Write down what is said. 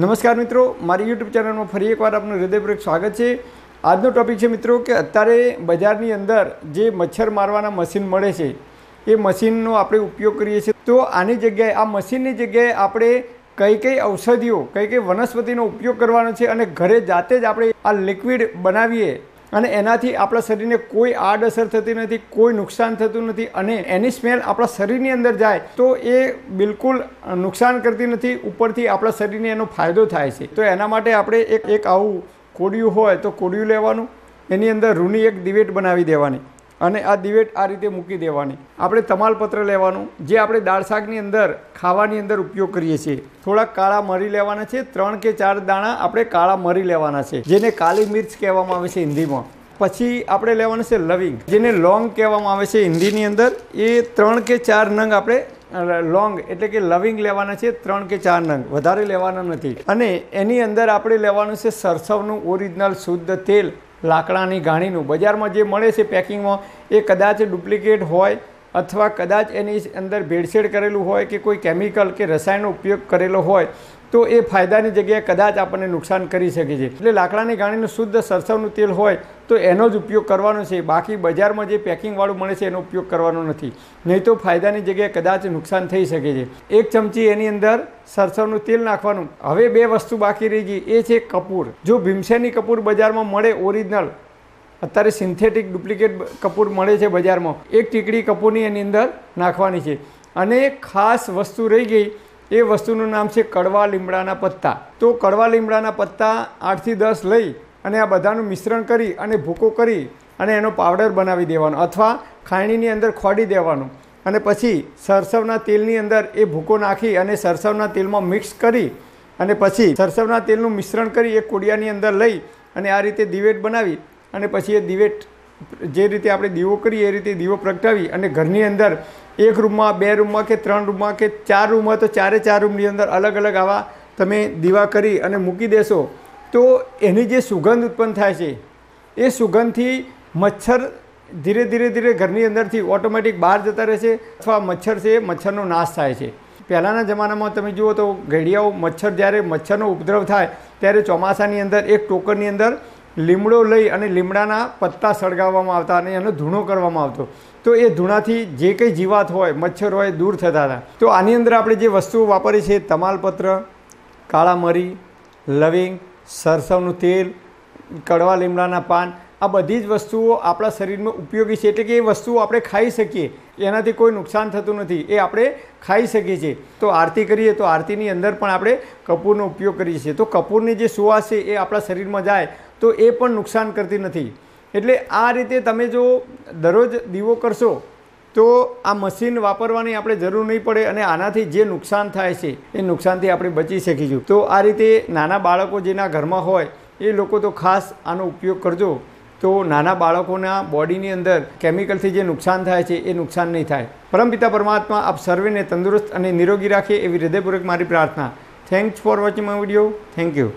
નમસ્કાર મિત્રો મારી યુટ્યુબ ચેનલમાં ફરી એકવાર આપનું હૃદયપૂર્વક સ્વાગત છે આજનો ટૉપિક છે મિત્રો કે અત્યારે બજારની અંદર જે મચ્છર મારવાના મશીન મળે છે એ મશીનનો આપણે ઉપયોગ કરીએ છીએ તો આની જગ્યાએ આ મશીનની જગ્યાએ આપણે કઈ કઈ ઔષધિઓ કઈ કઈ વનસ્પતિનો ઉપયોગ કરવાનો છે અને ઘરે જાતે જ આપણે આ લિક્વિડ બનાવીએ અને એનાથી આપણા શરીરને કોઈ આડઅસર થતી નથી કોઈ નુકસાન થતું નથી અને એની સ્મેલ આપણા શરીરની અંદર જાય તો એ બિલકુલ નુકસાન કરતી નથી ઉપરથી આપણા શરીરને એનો ફાયદો થાય છે તો એના માટે આપણે એક એક આવું કોડિયું હોય તો કોડિયું લેવાનું એની અંદર રૂની એક દિવેટ બનાવી દેવાની અને આ દિવેટ આ રીતે મૂકી દેવાની આપણે તમાલપત્ર લેવાનું જે આપણે દાળ શાકની અંદર ખાવાની અંદર ઉપયોગ કરીએ છીએ થોડાક કાળા મરી લેવાના છે ત્રણ કે ચાર દાણા આપણે કાળા મરી લેવાના છે જેને કાલી મિર્ચ કહેવામાં આવે છે હિન્દીમાં પછી આપણે લેવાનું છે લવિંગ જેને લોંગ કહેવામાં આવે છે હિન્દીની અંદર એ ત્રણ કે ચાર નંગ આપણે લોંગ એટલે કે લવિંગ લેવાના છે ત્રણ કે ચાર નંગ વધારે લેવાના નથી અને એની અંદર આપણે લેવાનું છે સરસવનું ઓરિજિનલ શુદ્ધ તેલ લાકડાની ઘાણીનું બજારમાં જે મળે છે પેકિંગમાં એ કદાચ ડુપ્લિકેટ હોય અથવા કદાચ એની અંદર ભેળસેળ કરેલું હોય કે કોઈ કેમિકલ કે રસાયણનો ઉપયોગ કરેલો હોય તો એ ફાયદાની જગ્યાએ કદાચ આપણને નુકસાન કરી શકે છે એટલે લાકડાની ગાણીનું શુદ્ધ સરસવનું તેલ હોય તો એનો જ ઉપયોગ કરવાનો છે બાકી બજારમાં જે પેકિંગવાળું મળે છે એનો ઉપયોગ કરવાનો નથી નહીં તો ફાયદાની જગ્યાએ કદાચ નુકસાન થઈ શકે છે એક ચમચી એની અંદર સરસવનું તેલ નાખવાનું હવે બે વસ્તુ બાકી રહી ગઈ એ છે કપૂર જો ભીમસેની કપૂર બજારમાં મળે ઓરિજિનલ અત્યારે સિન્થેટિક ડુપ્લિકેટ કપૂર મળે છે બજારમાં એક ટીકડી કપૂરની એની અંદર નાખવાની છે અને ખાસ વસ્તુ રહી ગઈ એ વસ્તુનું નામ છે કડવા લીમડાના પત્તા તો કડવા લીમડાના પત્તા આઠથી દસ લઈ અને આ બધાનું મિશ્રણ કરી અને ભૂકો કરી અને એનો પાવડર બનાવી દેવાનો અથવા ખાયણીની અંદર ખોડી દેવાનું અને પછી સરસવના તેલની અંદર એ ભૂકો નાખી અને સરસવના તેલમાં મિક્સ કરી અને પછી સરસવના તેલનું મિશ્રણ કરી એ કોડિયાની અંદર લઈ અને આ રીતે દિવેટ બનાવી અને પછી એ દિવેટ જે રીતે આપણે દીવો કરીએ એ રીતે દીવો પ્રગટાવી અને ઘરની અંદર એક રૂમમાં બે રૂમમાં કે ત્રણ રૂમમાં કે ચાર રૂમમાં તો ચારે ચાર રૂમની અંદર અલગ અલગ આવા તમે દીવા કરી અને મૂકી દેશો તો એની જે સુગંધ ઉત્પન્ન થાય છે એ સુગંધથી મચ્છર ધીરે ધીરે ધીરે ઘરની અંદરથી ઓટોમેટિક બહાર જતા રહેશે અથવા મચ્છર છે મચ્છરનો નાશ થાય છે પહેલાંના જમાનામાં તમે જુઓ તો ઘેડિયાઓ મચ્છર જ્યારે મચ્છરનો ઉપદ્રવ થાય ત્યારે ચોમાસાની અંદર એક ટોકરની અંદર લીમડો લઈ અને લીમડાના પત્તા સળગાવવામાં આવતા અને એનો ધૂણો કરવામાં આવતો તો એ ધૂણાથી જે કંઈ જીવાત હોય મચ્છર હોય દૂર થતા હતા તો આની અંદર આપણે જે વસ્તુઓ વાપરી છે તમાલપત્ર કાળા મરી લવિંગ સરસવનું તેલ કડવા લીમડાના પાન આ બધી જ વસ્તુઓ આપણા શરીરમાં ઉપયોગી છે એટલે કે એ વસ્તુઓ આપણે ખાઈ શકીએ એનાથી કોઈ નુકસાન થતું નથી એ આપણે ખાઈ શકીએ છીએ તો આરતી કરીએ તો આરતીની અંદર પણ આપણે કપૂરનો ઉપયોગ કરીએ છીએ તો કપૂરની જે સુવાસ છે એ આપણા શરીરમાં જાય તો એ પણ નુકસાન કરતી નથી એટલે આ રીતે તમે જો દરરોજ દીવો કરશો તો આ મશીન વાપરવાની આપણે જરૂર નહીં પડે અને આનાથી જે નુકસાન થાય છે એ નુકસાનથી આપણે બચી શકીશું તો આ રીતે નાના બાળકો જેના ઘરમાં હોય એ લોકો તો ખાસ આનો ઉપયોગ કરજો તો નાના બાળકોના બોડીની અંદર કેમિકલથી જે નુકસાન થાય છે એ નુકસાન નહીં થાય પરમપિતા પરમાત્મા આપ સર્વેને તંદુરસ્ત અને નિરોગી રાખે એવી હૃદયપૂર્વક મારી પ્રાર્થના thanks for watching my video thank you